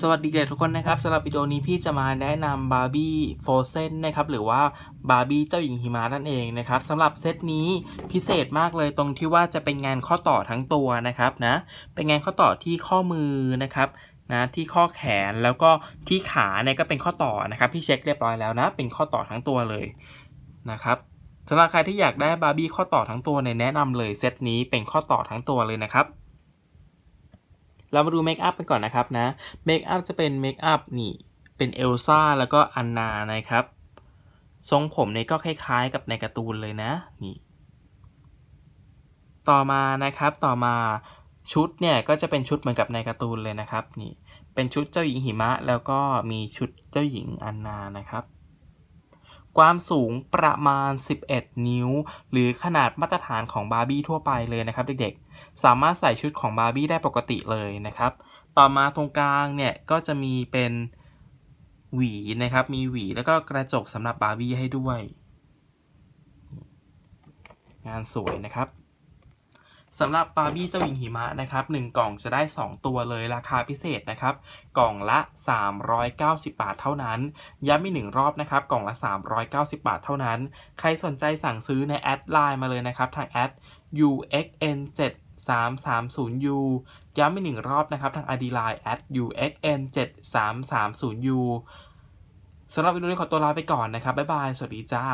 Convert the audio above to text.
สวัสดีเด็กทุกคนนะครับสำหรับวิดีโอนี้พี่จะมาแนะนำบาร์บี้โฟเซนนะครับ หรือว่าบาร์บี้เจ้าหญิงหิมะนั่นเองนะครับสำหรับเซตนี้พิเศษมากเลยตรงที่ว่าจะเป็นงานข้อต่อทั้งตัวนะครับนะเป็นงานข้อต่อที่ข้อมือนะครับนะที่ข้อแขนแล้วก็ที่ขาเนี่ยก็เป็นข้อต่อนะครับ พี่เช็คเรียบร้อยแล้วนะ เป็นข้อต่อทั้งตัวเลยนะครับสำหรับใครที่อยากได้บาร์บี้ข้อต่อทั้งตัวเนี่ยแนะนำเลยเซตนี้เป็นข้อต่อทั้งตัวเลยนะครับเรามาดูเมคอัพกันก่อนนะครับนะ เมคอัพจะเป็นเมคอัพนี่เป็นเอลซ่าแล้วก็อันนานะครับ ทรงผมเนี่ยก็คล้ายๆกับในการ์ตูนเลยนะนี่ต่อมานะครับต่อมาชุดเนี่ยก็จะเป็นชุดเหมือนกับในการ์ตูนเลยนะครับนี่ เป็นชุดเจ้าหญิงหิมะ แล้วก็มีชุดเจ้าหญิงอันนานะครับความสูงประมาณ 11 นิ้ว หรือขนาดมาตรฐานของบาร์บี้ทั่วไปเลยนะครับเด็กๆ สามารถใส่ชุดของบาร์บี้ได้ปกติเลยนะครับ ต่อมาตรงกลางเนี่ย ก็จะมีเป็นหวีนะครับ มีหวีแล้วก็กระจกสำหรับบาร์บี้ให้ด้วย งานสวยนะครับสำหรับบาร์บี้เจ้าหญิงหิมะนะครับ1กล่องจะได้ 2 ตัวเลยราคาพิเศษนะครับ กล่องละ 390 บาทเท่านั้น ย้ำอีกหนึ่งรอบนะครับกล่องละ 390 บาทเท่านั้น ใครสนใจสั่งซื้อในแอดไลน์มาเลยนะครับ ทางแอด UXN7 330U ย้ำอีกหนึ่งรอบนะครับทาง ID Line อด UXN7330U สำหรับวิดีโอนี้ขอตัวลาไปก่อนนะครับ บ๊ายบาย สวัสดีจ้า